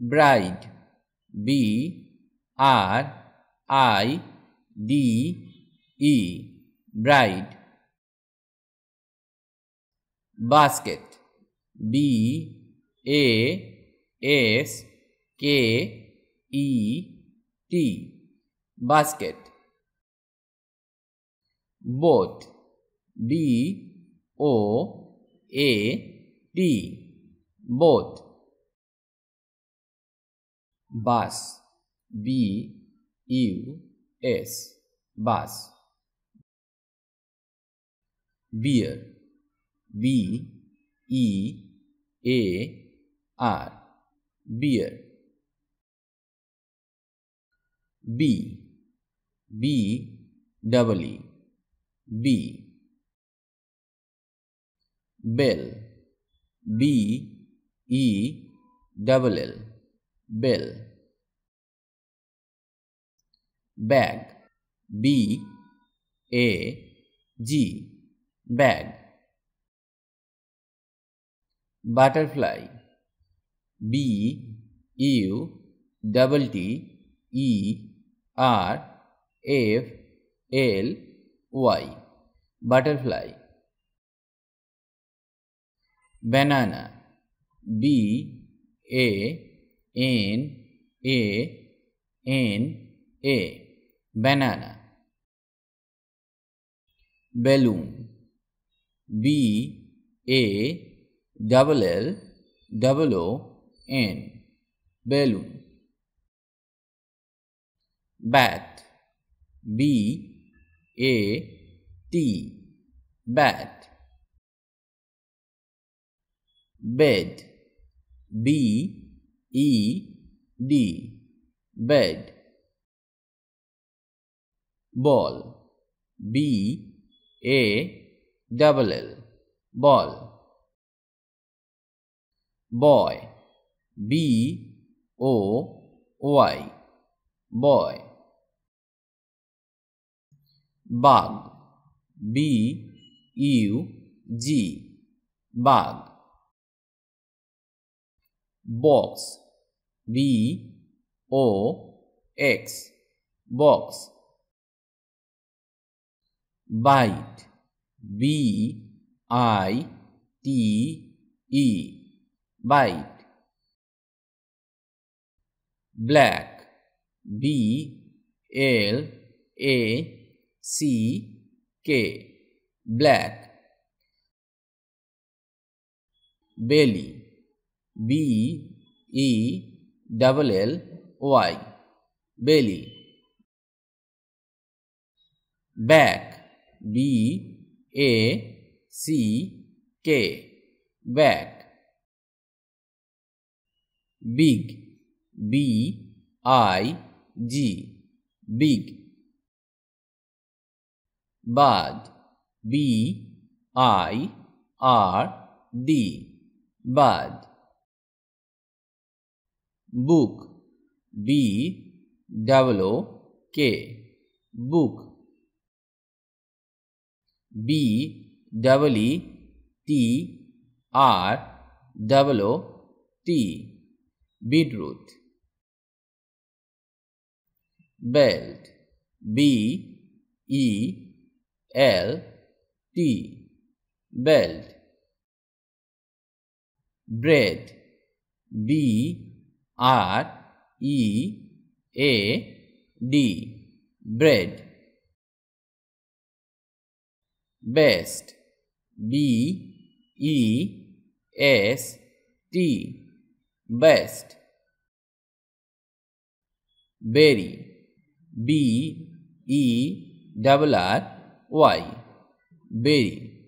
bride b r i d e bride basket b a s k e t basket boat b o a t boat bus b u s bus beer b e a r beer b b double e b bell b e double l bell bag b a g bag butterfly b u double t e r f l y butterfly banana b a N A N A banana balloon B A double L double O N balloon bat B A T bat bed B E D bed ball B A double L ball boy B O Y boy bug B U G bug box B O X box bite B I T E bite black B L A C K black belly B E double L Y belly back B A C K back big B I G big Bad B I R D bad book b double o k book b double e t r double o t beetroot belt b e l t belt bread b R E A D bread best B E S T best berry B E double R Y berry